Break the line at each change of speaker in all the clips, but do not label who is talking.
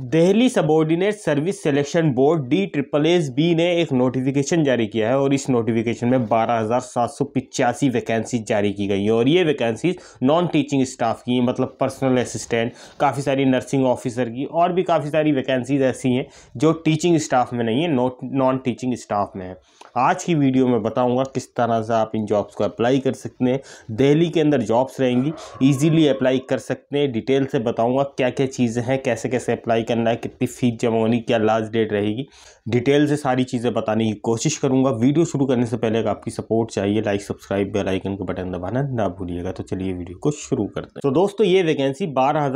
Delhi subordinate service selection board D triple S B ने एक notification जारी किया है और इस नोटिफिकेशन में बारह हज़ार सात सौ पिचासी वैकेंसीज जारी की गई हैं और ये वैकेंसीज नॉन टीचिंग स्टाफ की हैं मतलब पर्सनल असिस्टेंट काफ़ी सारी नर्सिंग ऑफिसर की और भी काफ़ी सारी वैकेंसीज ऐसी हैं जो टीचिंग स्टाफ में नहीं है नॉन टीचिंग स्टाफ में है आज की वीडियो में बताऊँगा किस तरह से आप इन जॉब्स को अप्लाई कर सकते हैं दिल्ली के अंदर जॉब्स रहेंगी ईजीली अप्लाई कर सकते हैं डिटेल से बताऊँगा क्या क्या चीज़ें हैं कैसे कैसे अप्लाई अप्लाई करना है कितनी फीस जमा होनी क्या लास्ट डेट रहेगी डिटेल से सारी चीज़ें बताने की कोशिश करूँगा वीडियो शुरू करने से पहले आपकी सपोर्ट चाहिए लाइक सब्सक्राइब बेल आइकन का बटन दबाना ना भूलिएगा तो चलिए वीडियो को शुरू करते हैं तो दोस्तों ये वैकेंसी बारह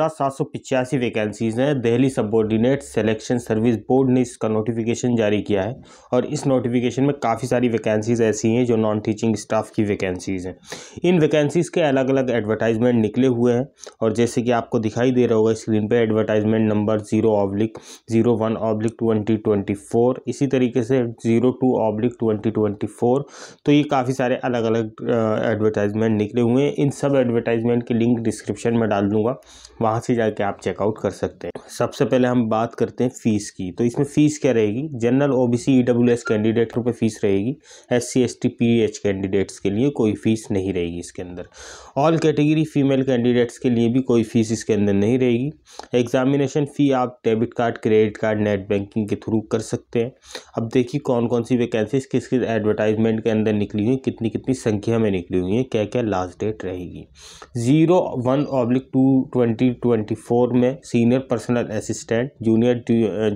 वैकेंसीज़ हैं Delhi subordinate selection service board ने इसका नोटिफिकेशन जारी किया है और इस नोटिफिकेशन में काफ़ी सारी वैकेंसीज़ ऐसी हैं जो नॉन टीचिंग स्टाफ की वैकेंसीज़ हैं इन वैकेंसीज़ के अलग अलग एडवर्टाइजमेंट निकले हुए हैं और जैसे कि आपको दिखाई दे रहा होगा स्क्रीन पर advertisement number zero oblique zero one oblique twenty twenty four इसी तरीके से zero two oblique twenty twenty four तो ये काफ़ी सारे अलग अलग एडवर्टाइजमेंट निकले हुए हैं इन सब एडवर्टाइजमेंट के लिंक डिस्क्रिप्शन में डाल दूंगा वहाँ से जाके आप चेकआउट कर सकते हैं सबसे पहले हम बात करते हैं फ़ीस की तो इसमें फ़ीस क्या रहेगी general O B C E candidate रुपये फ़ीस रहेगी एस सी एस कैंडिडेट्स के लिए कोई फ़ीस नहीं रहेगी इसके अंदर ऑल कैटेगरी फीमेल कैंडिडेट्स के लिए भी कोई फ़ीस इसके अंदर नहीं रहेगी एग्जामिनेशन फ़ी आप आप debit card credit card net banking के थ्रू कर सकते हैं अब देखिए कौन कौन सी वैकेंसीज किस किस एडवर्टाइजमेंट के अंदर निकली हुई कितनी कितनी संख्या में निकली हुई है क्या क्या लास्ट डेट रहेगी zero one oblique two twenty twenty four में senior personal assistant junior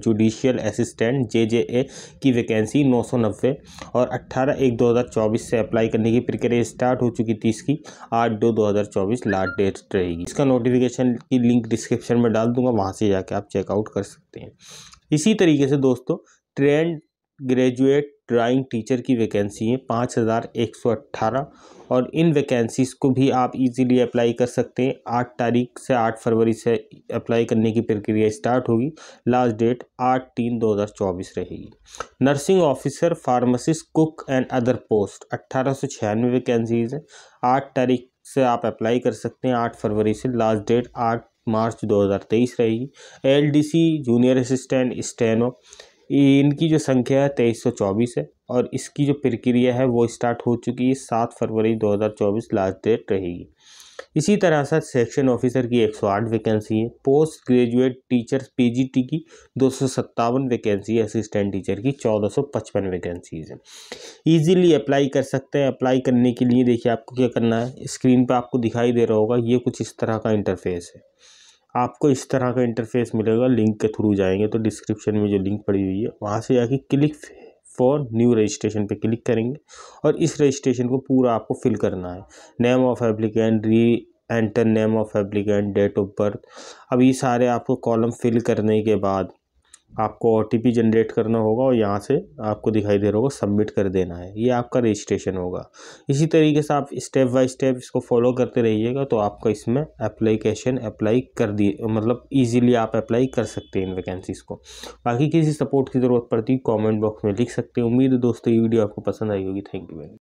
judicial assistant J J A की वैकेंसी नौ सौ नब्बे और अट्ठारह एक दो हज़ार चौबीस से अप्लाई करने की प्रक्रिया स्टार्ट हो चुकी थी इसकी आठ दो दो हज़ार चौबीस लास्ट डेट रहेगी इसका नोटिफिकेशन की लिंक डिस्क्रिप्शन में डाल दूंगा वहाँ से जाके आप चेक चेकआउट कर सकते हैं इसी तरीके से दोस्तों ट्रेंड ग्रेजुएट ड्राइंग टीचर की वैकेंसी हैं पाँच हज़ार एक सौ अट्ठारह और इन वैकेंसीज़ को भी आप इजीली अप्लाई कर सकते हैं आठ तारीख से आठ फरवरी से अप्लाई करने की प्रक्रिया स्टार्ट होगी लास्ट डेट आठ तीन दो हज़ार चौबीस रहेगी nursing officer pharmacist cook and other post अट्ठारह सौ छियानवे वैकेंसीज़ हैं आठ तारीख से आप अप्लाई कर सकते हैं आठ फरवरी से लास्ट डेट आठ मार्च 2023 रहेगी एलडीसी जूनियर असिस्टेंट स्टेनो इनकी जो संख्या है तेईस सौ चौबीस है और इसकी जो प्रक्रिया है वो स्टार्ट हो चुकी है सात फरवरी 2024 लास्ट डेट रहेगी इसी तरह से सेक्शन ऑफिसर की एक सौ आठ वैकेंसी है पोस्ट ग्रेजुएट टीचर पीजीटी की दो सौ सत्तावन वैकेंसी है असिस्टेंट टीचर की चौदह सौ पचपन वैकेंसीज हैं ईजीली अप्लाई कर सकते हैं अप्लाई करने के लिए देखिए आपको क्या करना है स्क्रीन पर आपको दिखाई दे रहा होगा ये कुछ इस तरह का इंटरफेस है आपको इस तरह का इंटरफेस मिलेगा लिंक के थ्रू जाएंगे तो डिस्क्रिप्शन में जो लिंक पड़ी हुई है वहाँ से जाके क्लिक फॉर न्यू रजिस्ट्रेशन पे क्लिक करेंगे और इस रजिस्ट्रेशन को पूरा आपको फिल करना है name of applicant reenter name of applicant date of birth अब ये सारे आपको कॉलम फिल करने के बाद आपको ओ जनरेट करना होगा और यहाँ से आपको दिखाई दे रहा होगा सबमिट कर देना है ये आपका रजिस्ट्रेशन होगा इसी तरीके से आप स्टेप बाय स्टेप इसको फॉलो करते रहिएगा तो आपका इसमें एप्लीकेशन अप्लाई कर दिए मतलब इजीली आप अप्लाई कर सकते हैं इन वैकेंसीज़ को बाकी किसी सपोर्ट की ज़रूरत पड़ती है कॉमेंट बॉक्स में लिख सकते हैं उम्मीद है दोस्तों ये वीडियो आपको पसंद आई होगी थैंक यू वेरी